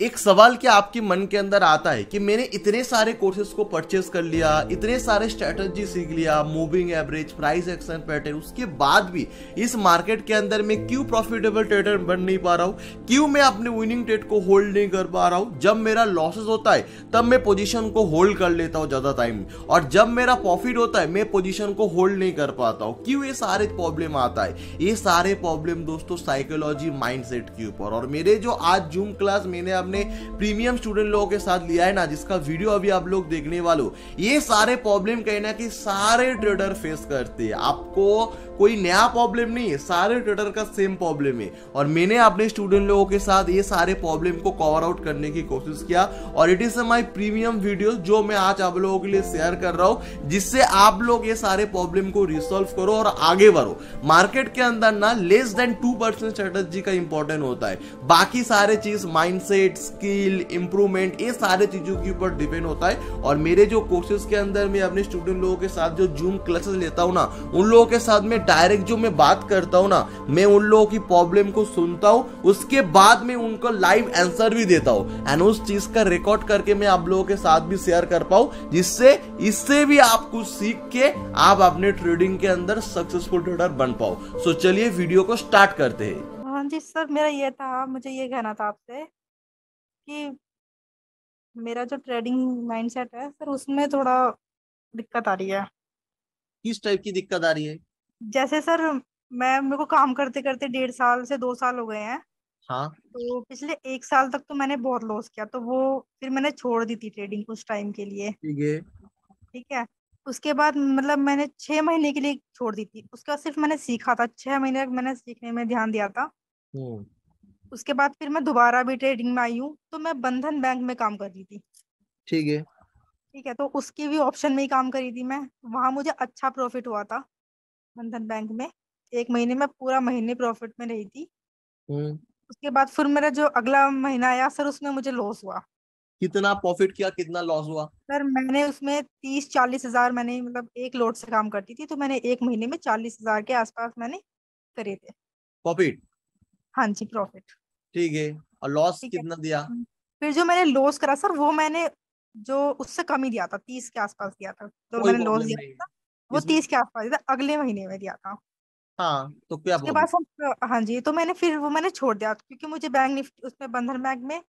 एक सवाल क्या आपके मन के अंदर आता है कि मैंने इतने सारे कोर्सेज को परचेस कर लिया इतने सारे स्ट्रेटजी सीख लिया moving average price action pattern उसके बाद भी इस मार्केट के अंदर मैं क्यों प्रॉफिटेबल ट्रेडर बन नहीं पा रहा हूँ क्यों मैं अपने विनिंग ट्रेड को होल्ड नहीं कर पा रहा हूँ जब मेरा लॉसेज होता है तब मैं पोजिशन को होल्ड कर लेता हूँ ज़्यादा टाइम और जब मेरा प्रॉफिट होता है मैं पोजिशन को होल्ड नहीं कर पाता हूँ क्यों ये सारे प्रॉब्लम आता है ये सारे प्रॉब्लम दोस्तों साइकोलॉजी माइंड के ऊपर और मेरे जो आज जूम क्लास मैंने हमने प्रीमियम स्टूडेंट लोगों के साथ लिया है ना जिसका वीडियो अभी आप लोग देखने वालों ये सारे प्रॉब्लम कहना कि सारे ट्रेडर फेस करते हैं आपको कोई नया प्रॉब्लम नहीं है सारे ट्विटर का सेम प्रॉब्लम है और मैंने अपने स्टूडेंट लोगों के साथ ये सारे प्रॉब्लम को कवर आउट करने की कोशिश किया और it is my premium video जो मैं आज आप लोगों के लिए शेयर कर रहा हूँ जिससे आप लोग ये सारे प्रॉब्लम को रिसोल्व करो और आगे बढ़ो मार्केट के अंदर ना less than two percent strategy का इंपॉर्टेंट होता है बाकी सारे चीज माइंडसेट स्किल इंप्रूवमेंट ये सारे चीजों के ऊपर डिपेंड होता है और मेरे जो कोर्सेज के अंदर मैं अपने स्टूडेंट लोगों के साथ जो जूम क्लासेस लेता हूँ ना उन लोगों के साथ मैं डायरेक्ट जो मैं बात करता हूँ ना मैं उन लोगों की प्रॉब्लम को सुनता हूँ उसके बाद में उनको लाइव आंसर भी देता हूँ एंड उस चीज का रिकॉर्ड करके मैं आप लोगों के साथ भी शेयर कर पाऊँ जिससे इससे भी आप कुछ सीख के आप अपने ट्रेडिंग के अंदर सक्सेसफुल ट्रेडर बन पाओ सो चलिए वीडियो को स्टार्ट करते हैं हाँ जी सर मेरा ये था मुझे ये कहना था आपसे कि मेरा जो ट्रेडिंग माइंडसेट है सर उसमें थोड़ा दिक्कत आ रही है किस टाइप की दिक्कत आ रही है जैसे सर मैं मेरे को काम करते करते डेढ़ साल से दो साल हो गए हैं हाँ तो पिछले एक साल तक तो मैंने बहुत लॉस किया तो वो फिर मैंने छोड़ दी थी ट्रेडिंग कुछ टाइम के लिए ठीक है ठीक है उसके बाद मतलब मैंने छह महीने के लिए छोड़ दी थी उसके बाद सिर्फ मैंने सीखा था छह महीने तक मैंने सीखने में ध्यान दिया था उसके बाद फिर मैं दोबारा भी ट्रेडिंग में आई हूँ तो मैं बंधन बैंक में काम कर रही थी ठीक है ठीक है तो उसकी भी ऑप्शन में ही काम करी थी मैं वहां मुझे अच्छा प्रॉफिट हुआ था बंधन बैंक में एक महीने में पूरा महीने प्रॉफिट में रही थी हम्म। उसके बाद फिर मेरा जो अगला महीना आया सर उसमें मुझे लॉस हुआ कितना प्रॉफिट किया कितना लॉस हुआ सर मैंने उसमें तीस चालीस हजार मैंने मतलब एक लोड से काम करती थी तो मैंने एक महीने में चालीस हजार के आसपास मैंने करे थे प्रॉफिट हाँ जी प्रॉफिट ठीक है और लॉस कितना दिया हम्म। फिर जो मैंने लॉस करा सर वो मैंने जो उससे कम ही दिया था तीस के आसपास दिया था तो मैंने लॉस दिया था वो तीस के आसपास था अगले महीने में दिया था हाँ तो क्या उसके बाद हाँ जी तो मैंने फिर वो मैंने छोड़ दिया क्योंकि मुझे बैंक निफ्टी उसमें बंधन बैंक में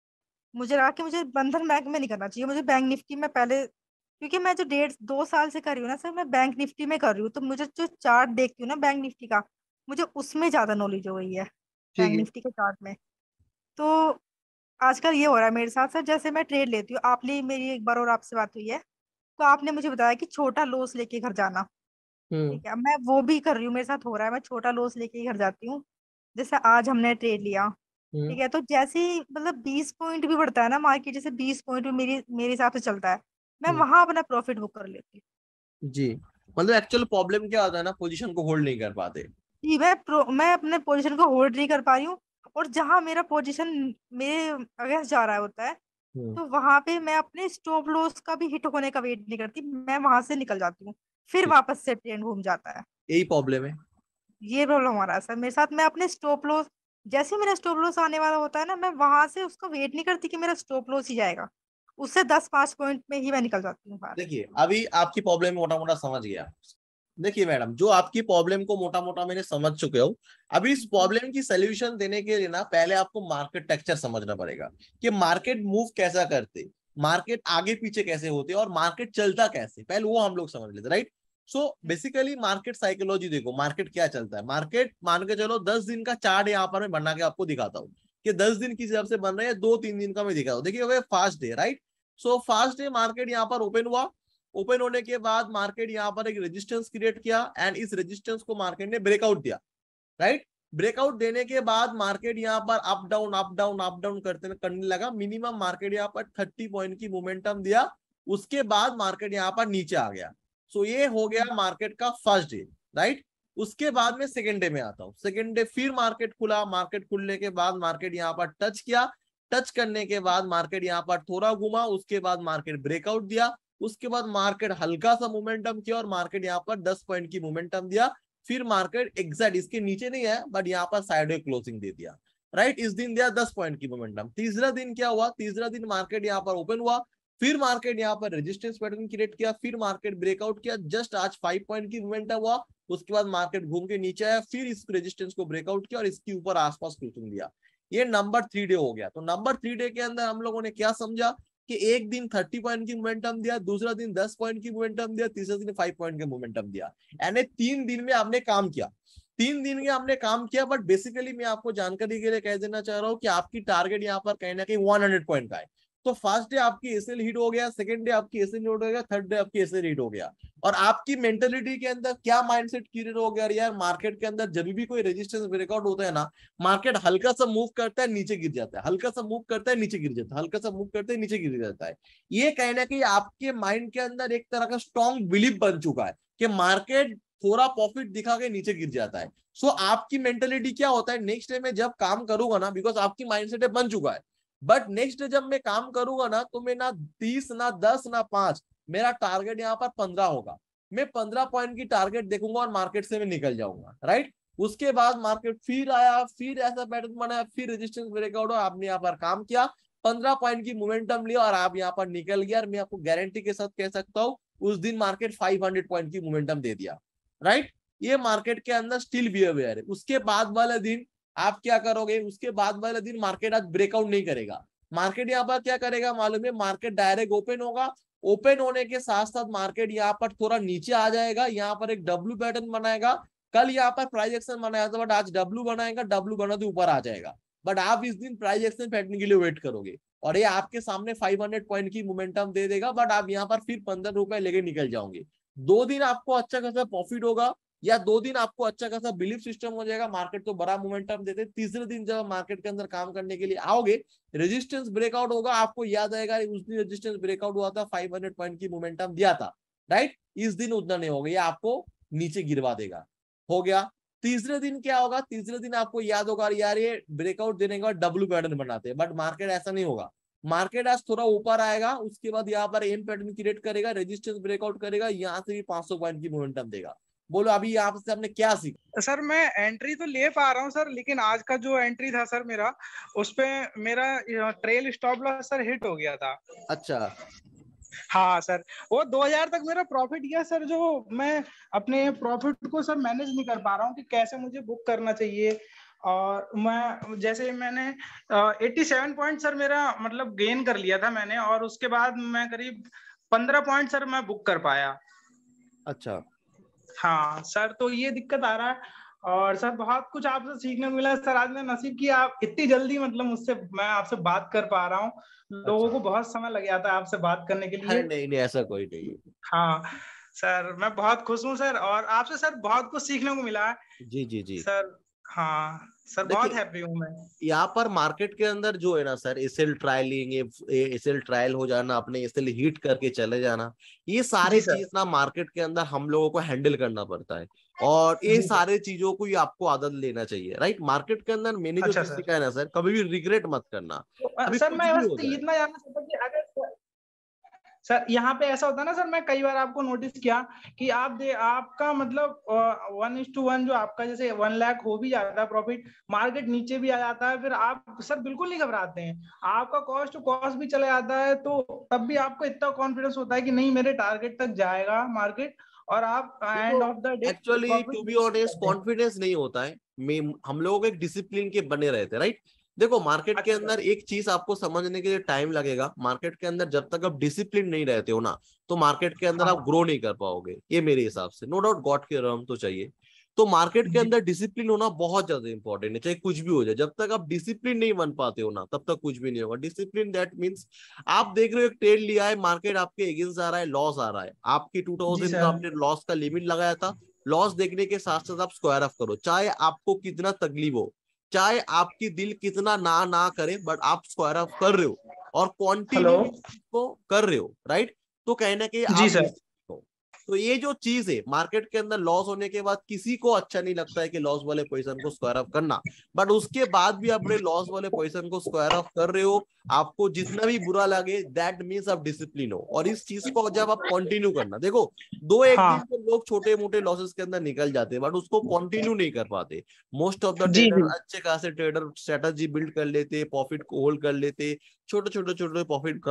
मुझे लगा कि मुझे बंधन बैंक में नहीं करना चाहिए मुझे बैंक निफ्टी में पहले क्योंकि मैं जो डेढ़ दो साल से कर रही हूँ ना सर मैं बैंक निफ्टी में कर रही हूँ तो मुझे जो चार्ट देखती हूँ ना बैंक निफ्टी का मुझे उसमें ज्यादा नॉलेज हो गई है बैंक निफ्टी के चार्ट में तो आजकल ये हो रहा है मेरे साथ सर जैसे मैं ट्रेड लेती हूँ आपने मेरी एक बार और आपसे बात हुई है तो आपने मुझे बताया कि छोटा लोस लेके घर जाना ठीक है मैं वो भी कर रही हूँ मेरे साथ हो रहा है मैं छोटा लोस लेके घर जाती हूँ जैसे आज हमने ट्रेड लिया ठीक है तो जैसे ही मतलब बीस पॉइंट भी बढ़ता है ना मार्केट जैसे बीस पॉइंट भी मेरी मेरे हिसाब से चलता है मैं वहां अपना प्रॉफिट बुक कर लेती हूँ जी मतलब एक्चुअल प्रॉब्लम क्या होता है ना पोजीशन को होल्ड नहीं कर पाते जी मैं मैं अपने पोजीशन को होल्ड नहीं कर पा रही हूँ और जहाँ मेरा पोजीशन मेरे अगेंस्ट जा रहा होता है हम्म। तो वहां पे मैं अपने स्टॉप लॉस का भी हिट होने का वेट नहीं करती मैं वहां से निकल जाती हूँ फिर वापस से ट्रेन घूम जाता है यही प्रॉब्लम है ये प्रॉब्लम हमारा सर मेरे साथ मैं अपने स्टॉप लॉस जैसे मेरा स्टॉप लॉस आने वाला होता है ना मैं वहां से उसका वेट नहीं करती कि मेरा स्टॉप लॉस ही जाएगा उससे दस पांच पॉइंट में ही मैं निकल जाती हूँ देखिए अभी आपकी प्रॉब्लम मोटा मोटा समझ गया देखिए मैडम जो आपकी प्रॉब्लम को मोटा मोटा मैंने समझ चुके हूँ अभी इस प्रॉब्लम की सोल्यूशन देने के लिए ना पहले आपको मार्केट टेक्चर समझना पड़ेगा कि मार्केट मूव कैसा करते मार्केट आगे पीछे कैसे होते और मार्केट चलता कैसे पहले वो हम लोग समझ लेते right so basically market psychology देखो मार्केट क्या चलता है मार्केट मान के चलो दस दिन का चार्ट यहाँ पर मैं बना के आपको दिखाता हूँ कि दस दिन किस हिसाब से बन रहे हैं दो तीन दिन का मैं दिखाता हूँ देखिये first day right so first day market यहाँ पर ओपन हुआ ओपन होने के बाद मार्केट यहाँ पर एक रेजिस्टेंस क्रिएट किया एंड इस रेजिस्टेंस को मार्केट ने ब्रेकआउट दिया राइट ब्रेकआउट देने के बाद मार्केट यहाँ पर up down up down up down करते करने लगा मिनिमम मार्केट यहाँ पर थर्टी पॉइंट की मोमेंटम दिया उसके बाद मार्केट यहाँ पर नीचे आ गया सो so, ये हो गया मार्केट का फर्स्ट डे राइट उसके बाद में सेकेंड डे में आता हूँ सेकेंड डे फिर मार्केट खुला मार्केट खुलने के बाद मार्केट यहाँ पर टच किया टच करने के बाद मार्केट यहाँ पर थोड़ा घुमा उसके बाद मार्केट ब्रेकआउट दिया उसके बाद मार्केट हल्का सा मोमेंटम किया और मार्केट यहाँ पर दस पॉइंट की मोमेंटम दिया फिर मार्केट एग्जैक्ट इसके नीचे नहीं है बट यहाँ पर साइड क्लोजिंग दे दिया राइट इस दिन दिया दस पॉइंट की मोमेंटम तीसरा दिन क्या हुआ तीसरा दिन मार्केट यहाँ पर ओपन हुआ फिर मार्केट यहाँ पर रेजिस्टेंस पैटर्न क्रिएट किया फिर मार्केट ब्रेकआउट किया जस्ट आज फाइव पॉइंट की मोमेंटम हुआ उसके बाद मार्केट घूम के नीचे आया फिर इस रेजिस्टेंस को ब्रेकआउट किया और इसके ऊपर आसपास क्लोजिंग दिया ये नंबर थ्री डे हो गया तो नंबर थ्री डे के अंदर हम लोगों ने क्या समझा कि एक दिन थर्टी पॉइंट की मोमेंटम दिया दूसरा दिन दस पॉइंट की मोमेंटम दिया तीसरा दिन फाइव पॉइंट का मोमेंटम दिया यानी तीन दिन में आपने काम किया तीन दिन में आपने काम किया बट बेसिकली मैं आपको जानकारी के लिए कह देना चाह रहा हूँ कि आपकी टारगेट यहाँ पर कहीं ना कहीं वन हंड्रेड पॉइंट का है तो फर्स्ट डे आपकी एसएल हिट हो गया सेकंड डे आपकी एसएल हिट हो गया थर्ड डे आपकी एसएल हिट हो गया और आपकी मेंटेलिटी के अंदर क्या माइंडसेट क्रिएट हो गया यार मार्केट के अंदर जब भी कोई रेजिस्टेंस ब्रेकआउट होता है ना मार्केट हल्का सा मूव करता है नीचे गिर जाता है हल्का सा मूव करता है नीचे गिर जाता है हल्का सा मूव करता है नीचे गिर जाता है ये कहना की आपके माइंड के अंदर एक तरह का स्ट्रॉन्ग बिलीव बन चुका है कि मार्केट थोड़ा प्रॉफिट दिखा के नीचे गिर जाता है सो so, आपकी मेंटेलिटी क्या होता है नेक्स्ट डे में जब काम करूंगा ना बिकॉज आपकी माइंडसेट बन चुका है बट नेक्स्ट जब मैं काम करूंगा ना तो मैं ना तीस ना दस ना पांच मेरा टारगेट यहाँ पर पंद्रह होगा मैं पंद्रह पॉइंट की टारगेट देखूंगा और मार्केट से मैं निकल जाऊंगा राइट उसके बाद मार्केट फिर आया फिर ऐसा पैटर्न बनाया फिर रेजिस्टेंस ब्रेकआउट आपने यहाँ पर काम किया पंद्रह पॉइंट की मोमेंटम लिया और आप यहाँ पर निकल गया और मैं आपको गारंटी के साथ कह सकता हूँ उस दिन मार्केट फाइव पॉइंट की मोमेंटम दे दिया राइट ये मार्केट के अंदर स्टिल बिहेवियर है उसके बाद वाला दिन आप क्या करोगे उसके बाद वाले दिन मार्केट आज ब्रेकआउट नहीं करेगा मार्केट यहाँ पर क्या करेगा मालूम है मार्केट डायरेक्ट ओपन होगा ओपन होने के साथ साथ मार्केट यहाँ पर थोड़ा नीचे आ जाएगा यहाँ पर एक डब्ल्यू पैटर्न बनाएगा कल यहाँ पर प्राइज एक्शन बनाया था बट आज डब्ल्यू बनाएगा डब्ल्यू बनाते तो ऊपर आ जाएगा बट आप इस दिन प्राइज एक्शन पैटर्न के लिए वेट करोगे और ये आपके सामने 500 पॉइंट की मोमेंटम दे देगा बट आप यहाँ पर फिर पंद्रह रुपए लेके निकल जाओगे दो दिन आपको अच्छा खासा प्रॉफिट होगा या दो दिन आपको अच्छा खासा बिलीफ सिस्टम हो जाएगा मार्केट को बड़ा मोमेंटम देते तीसरे दिन जब मार्केट के अंदर काम करने के लिए आओगे रेजिस्टेंस ब्रेकआउट होगा आपको याद आएगा उस दिन रेजिस्टेंस ब्रेकआउट हुआ था फाइव पॉइंट की मोमेंटम दिया था राइट इस दिन उतना नहीं होगा ये आपको नीचे गिरवा देगा हो गया तीसरे दिन क्या होगा तीसरे दिन आपको याद होगा यार ये ब्रेकआउट देने के बाद डब्ल्यू पैटर्न बनाते हैं बट मार्केट ऐसा नहीं होगा मार्केट आज थोड़ा ऊपर आएगा उसके बाद यहाँ पर एम पैटर्न क्रिएट करेगा रेजिस्टेंस ब्रेकआउट करेगा यहाँ से भी 500 पॉइंट की मोमेंटम देगा बोलो अभी आपसे हमने क्या सीखा सर मैं एंट्री तो ले पा रहा हूँ सर लेकिन आज का जो एंट्री था सर मेरा उसपे मेरा trail stop loss sir hit हो गया था अच्छा हाँ सर वो दो हजार तक मेरा प्रॉफिट गया सर जो मैं अपने प्रॉफिट को सर मैनेज नहीं कर पा रहा हूँ कि कैसे मुझे बुक करना चाहिए और मैं जैसे मैंने एट्टी सेवन पॉइंट सर मेरा मतलब गेन कर लिया था मैंने और उसके बाद मैं करीब पंद्रह पॉइंट सर मैं बुक कर पाया अच्छा हाँ सर तो ये दिक्कत आ रहा है और सर बहुत कुछ आपसे सीखने को मिला सर आज मैं नसीब की आप इतनी जल्दी मतलब मुझसे मैं आपसे बात कर पा रहा हूँ अच्छा। लोगों को बहुत समय लग जाता है आपसे बात करने के लिए नहीं नहीं ऐसा कोई नहीं हाँ सर मैं बहुत खुश हूँ सर और आपसे सर बहुत कुछ सीखने को मिला है जी जी जी सर हाँ, सर बहुत हैप्पी हूँ मैं यहाँ पर मार्केट के अंदर जो है ना sir SL trailing SL trail हो जाना अपने एसएल हीट करके चले जाना ये सारे चीज ना मार्केट के अंदर हम लोगों को हैंडल करना पड़ता है और ये सारे चीजों को आपको आदत लेना चाहिए राइट मार्केट के अंदर मैंने अच्छा, जो है ना सर कभी भी रिग्रेट मत करना तो, सर मैं बस इतना जानना चाहता कि अगर सर यहाँ पे ऐसा होता है ना सर मैं कई बार आपको नोटिस किया कि आप दे आपका मतलब वन इज टू वन जो आपका जैसे वन लाख हो भी जाता है प्रॉफिट मार्केट नीचे भी आ जाता है फिर आप सर बिल्कुल नहीं घबराते हैं आपका कॉस्ट टू कॉस्ट भी चला जाता है तो तब भी आपको इतना कॉन्फिडेंस होता है कि नहीं मेरे टारगेट तक जाएगा मार्केट और आप end of the day actually to be honest confidence नहीं होता है हम लोग एक डिसिप्लिन के बने रहते हैं राइट देखो मार्केट अच्छा। के अंदर एक चीज आपको समझने के लिए टाइम लगेगा मार्केट के अंदर जब तक आप डिसिप्लिन नहीं रहते हो ना तो मार्केट के अंदर हाँ। आप ग्रो नहीं कर पाओगे ये मेरे हिसाब से नो डाउट गॉड के रम तो चाहिए तो मार्केट के अंदर डिसिप्लिन होना बहुत ज्यादा इंपॉर्टेंट है चाहे कुछ भी हो जाए जब तक आप डिसिप्लिन नहीं बन पाते हो ना तब तक कुछ भी नहीं होगा डिसिप्लिन दैट मीन्स आप देख रहे हो एक ट्रेड लिया है मार्केट आपके अगेंस्ट आ रहा है लॉस आ रहा है आपकी टू थाउजेंड का आपने लॉस का लिमिट लगाया था लॉस देखने के साथ साथ आप स्क्वायर ऑफ करो चाहे आपको कितना तकलीफ हो चाहे आपकी दिल कितना ना ना करे बट आप स्क्वायर अप कर रहे हो और क्वांटिटी को कर रहे हो राइट तो कहना के आप तो ये जो चीज है मार्केट के अंदर लॉस होने के बाद किसी को अच्छा नहीं लगता है कि लॉस वाले पोजिशन को स्क्वायर ऑफ करना बट उसके बाद भी आप लॉस वाले पोजिशन को स्क्वायर ऑफ कर रहे हो आपको जितना भी बुरा लगे दैट मीन्स आप डिसिप्लिन हो और इस चीज को जब आप कंटिन्यू करना देखो दो एक हाँ. दिन तो लोग छोटे मोटे लॉसेस के अंदर निकल जाते हैं बट उसको कंटिन्यू नहीं कर पाते मोस्ट ऑफ द ट्रेडर अच्छे खासे ट्रेडर स्ट्रेटजी बिल्ड कर लेते प्रॉफिट को होल्ड कर लेते छोटे छोटे छोटे प्रॉफिट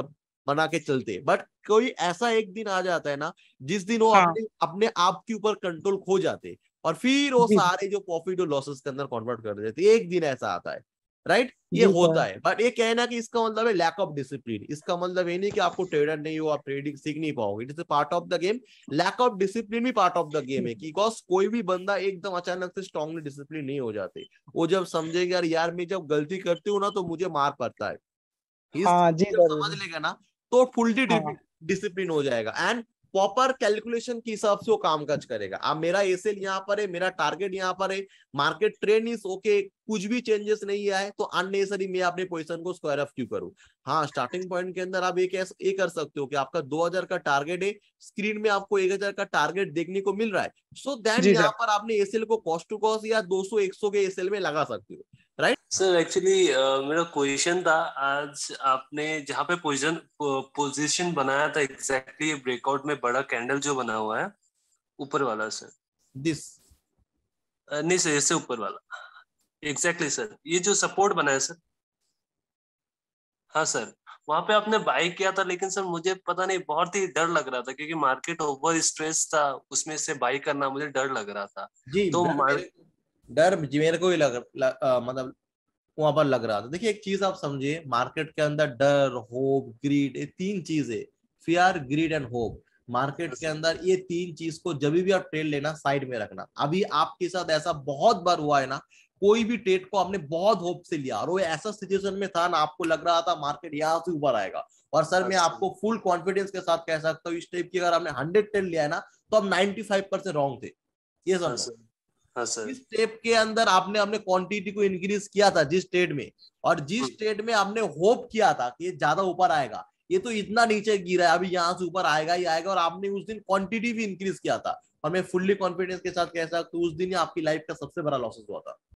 बना के चलते बट कोई ऐसा एक दिन आ जाता है ना जिस दिन वो हाँ. अपने अपने आप के ऊपर कंट्रोल खो जाते और फिर वो सारे जो प्रॉफिट और लॉसेस के अंदर कन्वर्ट कर देते एक दिन ऐसा आता है राइट ये तो होता है बट ये कहना कि इसका मतलब है लैक ऑफ डिसिप्लिन इसका मतलब ये नहीं कि आपको ट्रेडर नहीं हो आप ट्रेडिंग सीख नहीं पाओगे it is part of the game lack of discipline भी पार्ट ऑफ द गेम है बिकॉज कोई भी बंदा एकदम अचानक से स्ट्रॉन्गली डिसिप्लिन नहीं हो जाते वो जब समझेगा यार यार मैं जब गलती करती हूँ ना तो मुझे मार पड़ता है हाँ, जी समझ लेगा ना तो फुल्ली डिसिप्लिन हाँ। हो जाएगा एंड प्रॉपर कैलकुलेशन के हिसाब से वो काम काज करेगा अब मेरा एसेल यहाँ पर है मेरा टारगेट यहाँ पर है मार्केट ट्रेंड इज ओके कुछ भी चेंजेस नहीं आए तो अननेसरी मैं अपने पोजिशन को स्क्वायर ऑफ क्यू करूँ हाँ स्टार्टिंग पॉइंट के अंदर आप एक ये कर सकते हो कि आपका 2000 का टारगेट है स्क्रीन में आपको 1000 का टारगेट देखने को मिल रहा है सो so देन यहाँ पर आपने एसेल को कॉस्ट टू कॉस्ट या 200 100 के एसेल में लगा सकते हो राइट सर एक्चुअली मेरा क्वेश्चन था आज आपने जहाँ पे पोजिशन पोजिशन बनाया था एग्जैक्टली exactly ब्रेकआउट में बड़ा कैंडल जो बना हुआ है ऊपर वाला सर दिस uh, नहीं सर इससे ऊपर वाला एग्जैक्टली exactly, सर ये जो सपोर्ट बना है सर हाँ सर वहां पे आपने बाय किया था लेकिन सर मुझे पता नहीं बहुत ही डर लग रहा था क्योंकि मार्केट ओवर स्ट्रेस था उसमें से बाय करना मुझे डर लग रहा था जी, तो मार्केट डर मेरे को ही लग मतलब वहां पर लग रहा था देखिए एक चीज आप समझिए मार्केट के अंदर डर होप ग्रीड ये तीन है fear greed and hope market के अंदर ये तीन चीज को जब भी आप ट्रेड लेना साइड में रखना अभी आपके साथ ऐसा बहुत बार हुआ है ना कोई भी ट्रेड को आपने बहुत होप से लिया और वो ऐसा सिचुएशन में था ना आपको लग रहा था मार्केट यहाँ से ऊपर आएगा और सर मैं आपको फुल अच्छा। कॉन्फिडेंस के साथ कह सकता हूँ इस टाइप की अगर आपने हंड्रेड ट्रेड लिया है ना तो आप नाइनटी फाइव परसेंट रॉन्ग थे ये सर हाँ, जिस स्टेप के अंदर आपने अपने क्वांटिटी को इंक्रीज किया था जिस स्टेट में और जिस स्टेट हाँ। में आपने होप किया था कि ज्यादा ऊपर आएगा ये तो इतना नीचे गिरा है अभी यहाँ से ऊपर आएगा ही आएगा और आपने उस दिन क्वांटिटी भी इंक्रीज किया था और मैं फुल्ली कॉन्फिडेंस के साथ कह सकता हूँ उस दिन आपकी लाइफ का सबसे बड़ा लॉसेस हुआ था